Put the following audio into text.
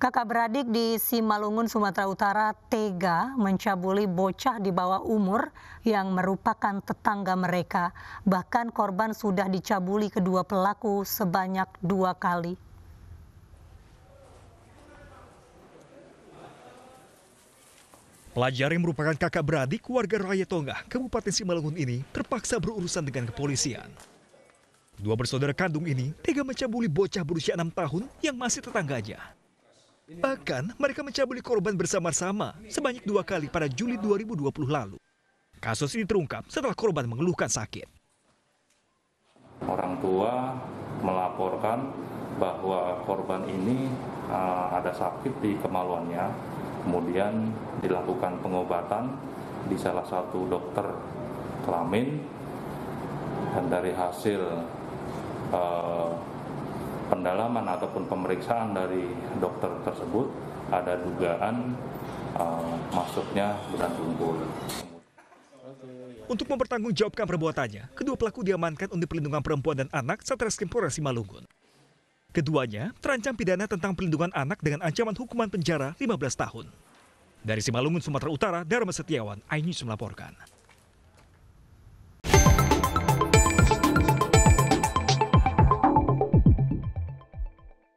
Kakak beradik di Simalungun, Sumatera Utara tega mencabuli bocah di bawah umur yang merupakan tetangga mereka. Bahkan korban sudah dicabuli kedua pelaku sebanyak dua kali. Pelajar yang merupakan kakak beradik warga Raya Tonga, Kabupaten Simalungun ini terpaksa berurusan dengan kepolisian. Dua bersaudara kandung ini tega mencabuli bocah berusia enam tahun yang masih tetangganya. Bahkan mereka mencabuli korban bersama-sama sebanyak dua kali pada Juli 2020 lalu. Kasus ini terungkap setelah korban mengeluhkan sakit. Orang tua melaporkan bahwa korban ini uh, ada sakit di kemaluannya, kemudian dilakukan pengobatan di salah satu dokter kelamin dan dari hasil uh, pendalaman ataupun pemeriksaan dari dokter tersebut ada dugaan uh, masuknya bulan tunggul. Untuk mempertanggungjawabkan perbuatannya, kedua pelaku diamankan untuk Perlindungan Perempuan dan Anak Satreskrim Polres Simalungun. Keduanya terancam pidana tentang perlindungan anak dengan ancaman hukuman penjara 15 tahun. Dari Simalungun, Sumatera Utara, Dharma Setiawan, INews melaporkan.